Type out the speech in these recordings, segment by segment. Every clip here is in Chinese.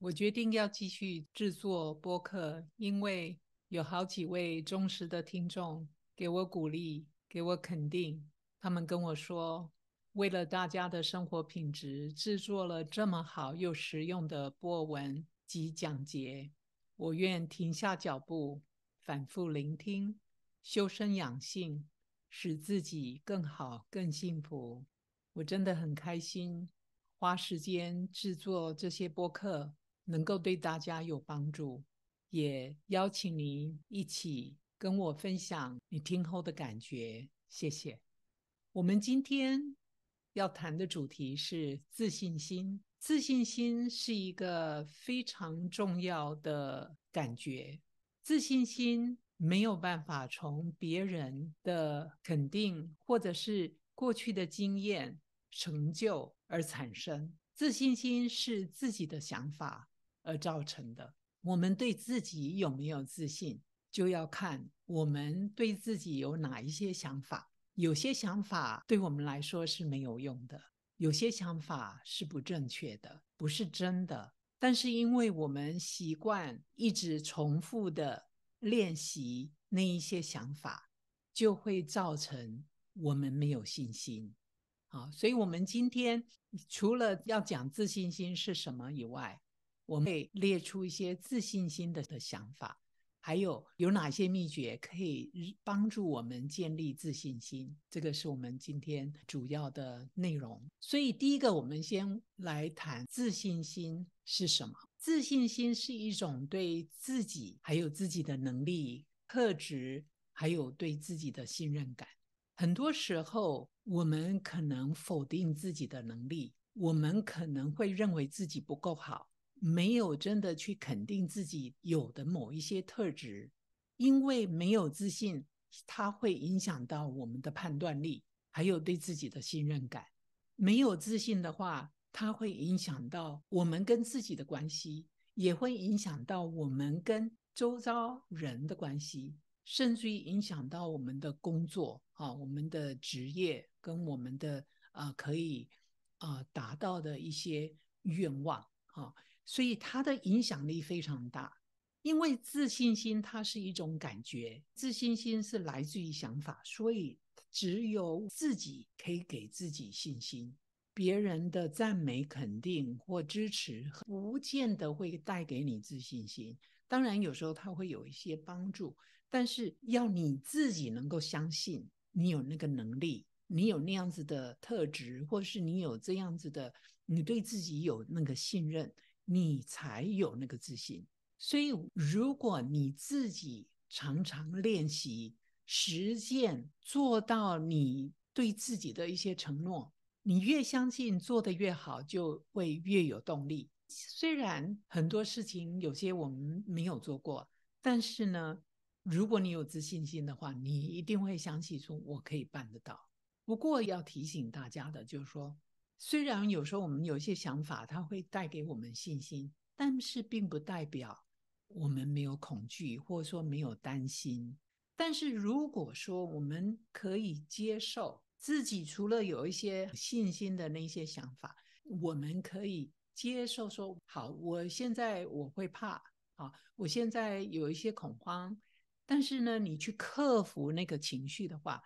我决定要继续制作播客，因为有好几位忠实的听众给我鼓励，给我肯定。他们跟我说，为了大家的生活品质，制作了这么好又实用的波文及讲解，我愿停下脚步，反复聆听，修身养性，使自己更好、更幸福。我真的很开心，花时间制作这些播客。能够对大家有帮助，也邀请您一起跟我分享你听后的感觉。谢谢。我们今天要谈的主题是自信心。自信心是一个非常重要的感觉。自信心没有办法从别人的肯定或者是过去的经验成就而产生。自信心是自己的想法。而造成的，我们对自己有没有自信，就要看我们对自己有哪一些想法。有些想法对我们来说是没有用的，有些想法是不正确的，不是真的。但是，因为我们习惯一直重复的练习那一些想法，就会造成我们没有信心。好，所以我们今天除了要讲自信心是什么以外，我们会列出一些自信心的的想法，还有有哪些秘诀可以帮助我们建立自信心？这个是我们今天主要的内容。所以，第一个，我们先来谈自信心是什么？自信心是一种对自己还有自己的能力、特质，还有对自己的信任感。很多时候，我们可能否定自己的能力，我们可能会认为自己不够好。没有真的去肯定自己有的某一些特质，因为没有自信，它会影响到我们的判断力，还有对自己的信任感。没有自信的话，它会影响到我们跟自己的关系，也会影响到我们跟周遭人的关系，甚至于影响到我们的工作啊，我们的职业跟我们的啊，可以啊达到的一些愿望啊。所以他的影响力非常大，因为自信心它是一种感觉，自信心是来自于想法，所以只有自己可以给自己信心。别人的赞美、肯定或支持不见得会带给你自信心，当然有时候他会有一些帮助，但是要你自己能够相信你有那个能力，你有那样子的特质，或是你有这样子的，你对自己有那个信任。你才有那个自信，所以如果你自己常常练习、实践，做到你对自己的一些承诺，你越相信做得越好，就会越有动力。虽然很多事情有些我们没有做过，但是呢，如果你有自信心的话，你一定会想起说我可以办得到。不过要提醒大家的就是说。虽然有时候我们有一些想法，它会带给我们信心，但是并不代表我们没有恐惧，或者说没有担心。但是如果说我们可以接受自己，除了有一些信心的那些想法，我们可以接受说，好，我现在我会怕，啊，我现在有一些恐慌，但是呢，你去克服那个情绪的话。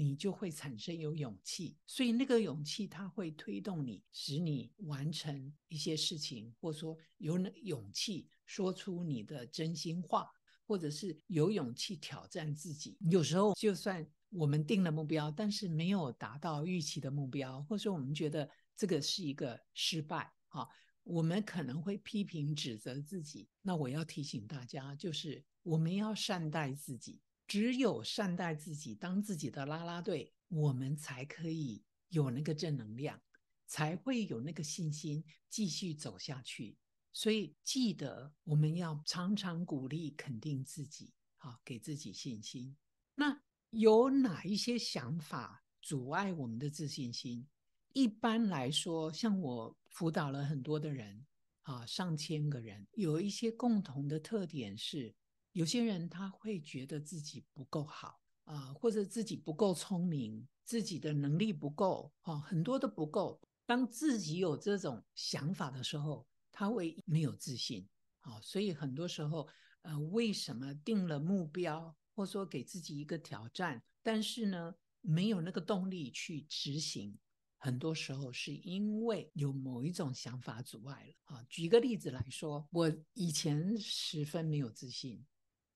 你就会产生有勇气，所以那个勇气它会推动你，使你完成一些事情，或者说有勇气说出你的真心话，或者是有勇气挑战自己。有时候就算我们定了目标，但是没有达到预期的目标，或者说我们觉得这个是一个失败啊，我们可能会批评指责自己。那我要提醒大家，就是我们要善待自己。只有善待自己，当自己的拉拉队，我们才可以有那个正能量，才会有那个信心继续走下去。所以，记得我们要常常鼓励、肯定自己，啊，给自己信心。那有哪一些想法阻碍我们的自信心？一般来说，像我辅导了很多的人，啊，上千个人，有一些共同的特点是。有些人他会觉得自己不够好啊，或者自己不够聪明，自己的能力不够，啊。很多都不够。当自己有这种想法的时候，他会没有自信，啊。所以很多时候，呃，为什么定了目标，或说给自己一个挑战，但是呢，没有那个动力去执行？很多时候是因为有某一种想法阻碍了。啊，举个例子来说，我以前十分没有自信。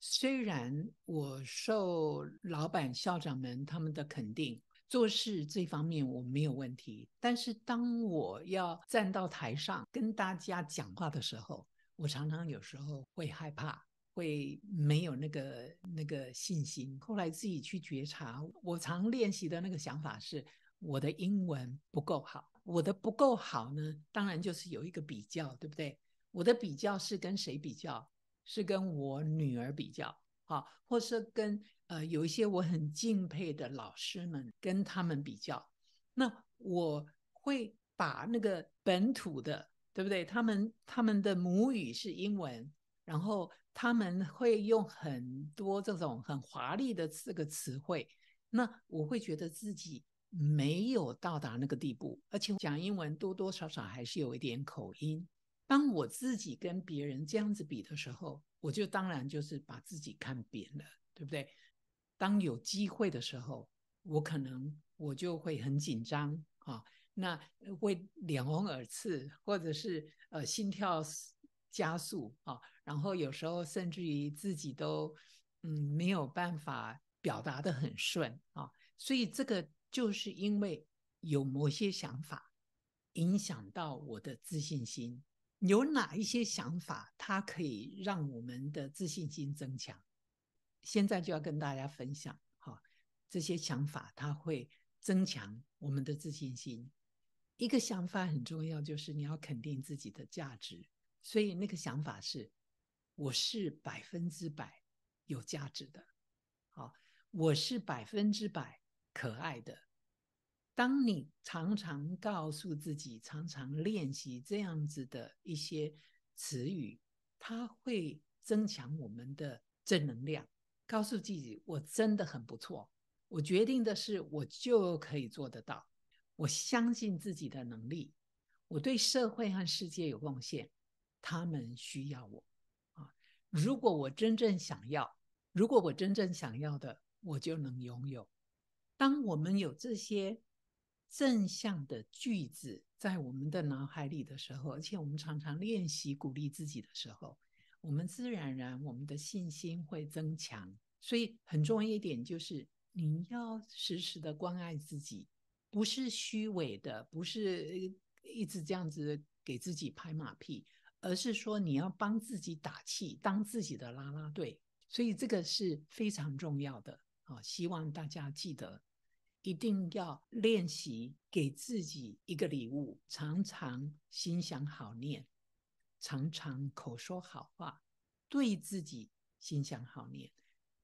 虽然我受老板、校长们他们的肯定，做事这方面我没有问题，但是当我要站到台上跟大家讲话的时候，我常常有时候会害怕，会没有那个那个信心。后来自己去觉察，我常练习的那个想法是：我的英文不够好，我的不够好呢，当然就是有一个比较，对不对？我的比较是跟谁比较？是跟我女儿比较，好，或是跟呃有一些我很敬佩的老师们跟他们比较，那我会把那个本土的，对不对？他们他们的母语是英文，然后他们会用很多这种很华丽的这个词汇，那我会觉得自己没有到达那个地步，而且讲英文多多少少还是有一点口音。当我自己跟别人这样子比的时候，我就当然就是把自己看扁了，对不对？当有机会的时候，我可能我就会很紧张啊，那会脸红耳赤，或者是呃心跳加速啊，然后有时候甚至于自己都嗯没有办法表达的很顺啊，所以这个就是因为有某些想法影响到我的自信心。有哪一些想法，它可以让我们的自信心增强？现在就要跟大家分享哈，这些想法它会增强我们的自信心。一个想法很重要，就是你要肯定自己的价值。所以那个想法是：我是百分之百有价值的。好，我是百分之百可爱的。当你常常告诉自己、常常练习这样子的一些词语，它会增强我们的正能量。告诉自己：“我真的很不错。”我决定的是，我就可以做得到。我相信自己的能力。我对社会和世界有贡献，他们需要我啊！如果我真正想要，如果我真正想要的，我就能拥有。当我们有这些，正向的句子在我们的脑海里的时候，而且我们常常练习鼓励自己的时候，我们自然而然我们的信心会增强。所以很重要一点就是，你要时时的关爱自己，不是虚伪的，不是一直这样子给自己拍马屁，而是说你要帮自己打气，当自己的拉拉队。所以这个是非常重要的啊，希望大家记得。一定要练习给自己一个礼物，常常心想好念，常常口说好话，对自己心想好念，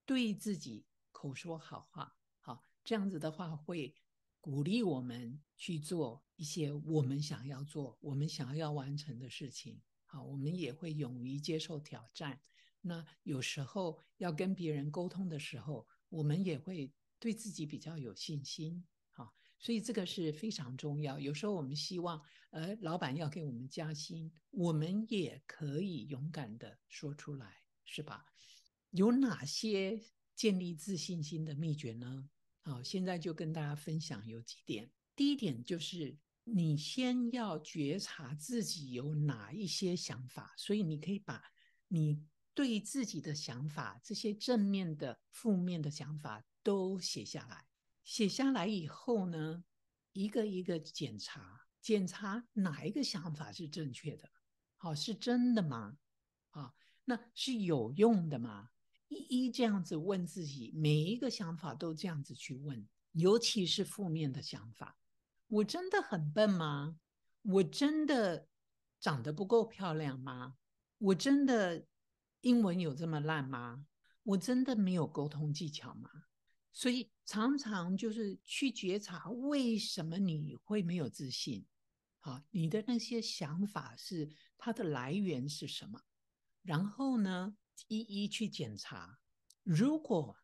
对自己口说好话。好，这样子的话会鼓励我们去做一些我们想要做、我们想要完成的事情。好，我们也会勇于接受挑战。那有时候要跟别人沟通的时候，我们也会。对自己比较有信心，啊，所以这个是非常重要。有时候我们希望，呃，老板要给我们加薪，我们也可以勇敢的说出来，是吧？有哪些建立自信心的秘诀呢？好，现在就跟大家分享有几点。第一点就是，你先要觉察自己有哪一些想法，所以你可以把你对自己的想法，这些正面的、负面的想法。都写下来，写下来以后呢，一个一个检查，检查哪一个想法是正确的，好是真的吗？啊，那是有用的吗？一一这样子问自己，每一个想法都这样子去问，尤其是负面的想法：我真的很笨吗？我真的长得不够漂亮吗？我真的英文有这么烂吗？我真的没有沟通技巧吗？所以常常就是去觉察，为什么你会没有自信？好，你的那些想法是它的来源是什么？然后呢，一一去检查。如果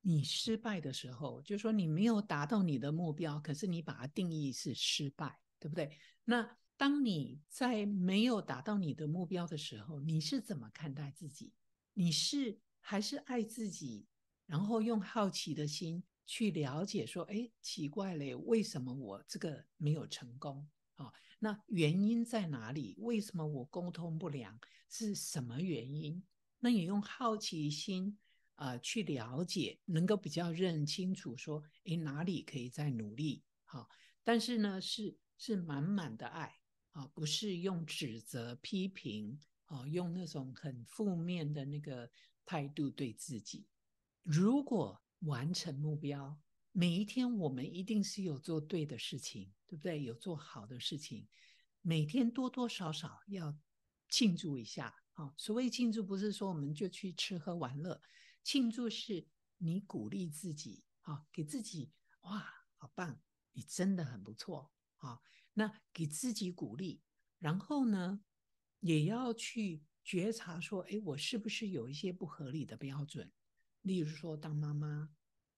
你失败的时候，就说你没有达到你的目标，可是你把它定义是失败，对不对？那当你在没有达到你的目标的时候，你是怎么看待自己？你是还是爱自己？然后用好奇的心去了解，说：“哎，奇怪嘞，为什么我这个没有成功？啊，那原因在哪里？为什么我沟通不良？是什么原因？”那你用好奇心啊去了解，能够比较认清楚，说：“哎，哪里可以再努力？”好，但是呢，是是满满的爱啊，不是用指责、批评啊，用那种很负面的那个态度对自己。如果完成目标，每一天我们一定是有做对的事情，对不对？有做好的事情，每天多多少少要庆祝一下啊！所谓庆祝，不是说我们就去吃喝玩乐，庆祝是你鼓励自己啊，给自己哇，好棒，你真的很不错啊！那给自己鼓励，然后呢，也要去觉察说，哎，我是不是有一些不合理的标准？例如说，当妈妈，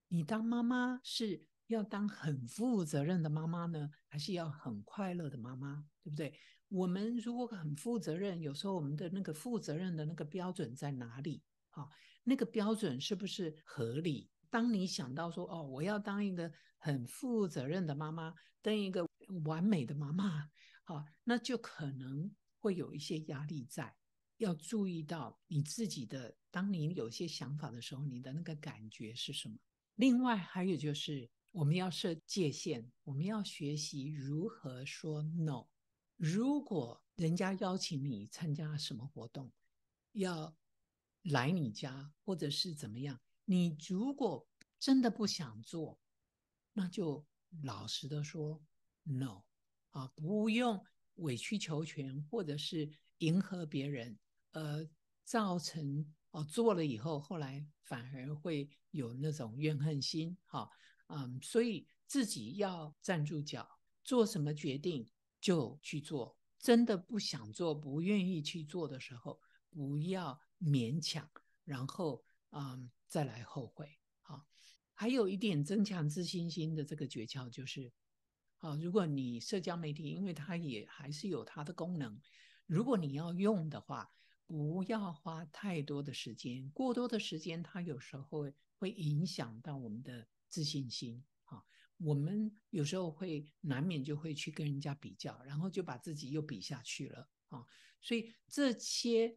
你当妈妈是要当很负责任的妈妈呢，还是要很快乐的妈妈，对不对？我们如果很负责任，有时候我们的那个负责任的那个标准在哪里？哦，那个标准是不是合理？当你想到说，哦，我要当一个很负责任的妈妈，当一个完美的妈妈，好，那就可能会有一些压力在。要注意到你自己的，当你有些想法的时候，你的那个感觉是什么？另外还有就是，我们要设界限，我们要学习如何说 no。如果人家邀请你参加什么活动，要来你家，或者是怎么样，你如果真的不想做，那就老实的说 no 啊，不用委曲求全，或者是。迎合别人，而造成哦，做了以后，后来反而会有那种怨恨心，哈嗯，所以自己要站住脚，做什么决定就去做，真的不想做、不愿意去做的时候，不要勉强，然后嗯再来后悔，好。还有一点增强自信心的这个诀窍就是，啊，如果你社交媒体，因为它也还是有它的功能。如果你要用的话，不要花太多的时间。过多的时间，它有时候会影响到我们的自信心啊。我们有时候会难免就会去跟人家比较，然后就把自己又比下去了啊。所以这些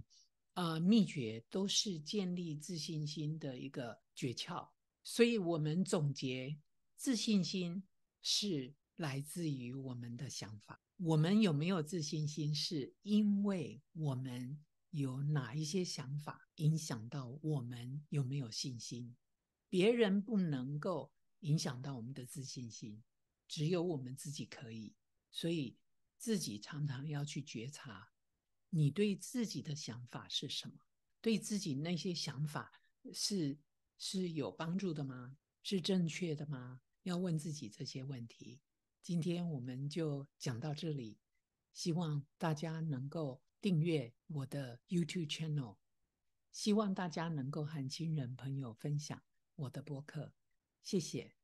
呃秘诀都是建立自信心的一个诀窍。所以我们总结，自信心是来自于我们的想法。我们有没有自信心，是因为我们有哪一些想法影响到我们有没有信心？别人不能够影响到我们的自信心，只有我们自己可以。所以自己常常要去觉察，你对自己的想法是什么？对自己那些想法是是有帮助的吗？是正确的吗？要问自己这些问题。今天我们就讲到这里，希望大家能够订阅我的 YouTube channel，希望大家能够和亲人朋友分享我的播客，谢谢。